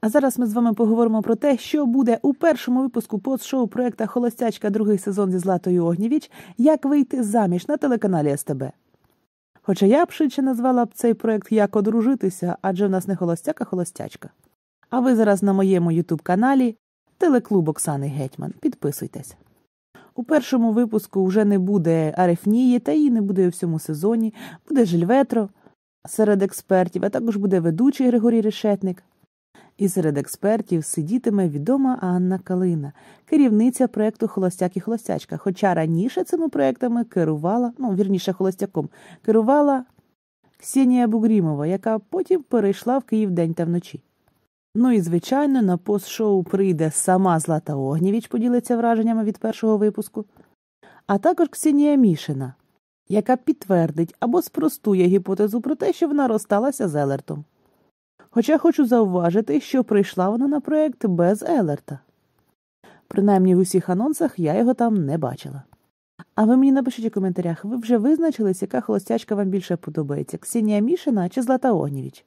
А зараз ми з вами поговоримо про те, що буде у першому випуску постшоу проекта Холостячка, другий сезон зі Златою Огнівіч як вийти заміж на телеканалі СТБ. Хоча я б швидше назвала б цей проект Як одружитися, адже в нас не холостяка холостячка. А ви зараз на моєму ютуб каналі Телеклуб Оксани Гетьман. Підписуйтесь. У першому випуску вже не буде Арефнії, та її не буде у всьому сезоні, буде Жильветро серед експертів, а також буде ведучий Григорій Решетник. І серед експертів сидітиме відома Анна Калина, керівниця проєкту Холостяк і Холостячка. Хоча раніше цими проектами керувала, ну вірніше холостяком, керувала Ксенія Бугрімова, яка потім перейшла в Київ день та вночі. Ну і звичайно, на постшоу прийде сама Злата Огнєвіч, поділиться враженнями від першого випуску, а також Ксенія Мішина, яка підтвердить або спростує гіпотезу про те, що вона розсталася з Елертом. Хоча хочу зауважити, що прийшла вона на проект без Елерта. Принаймні в усіх анонсах я його там не бачила. А ви мені напишіть у коментарях, ви вже визначились, яка холостячка вам більше подобається Ксенія Мішина чи Злата Огнєвіч?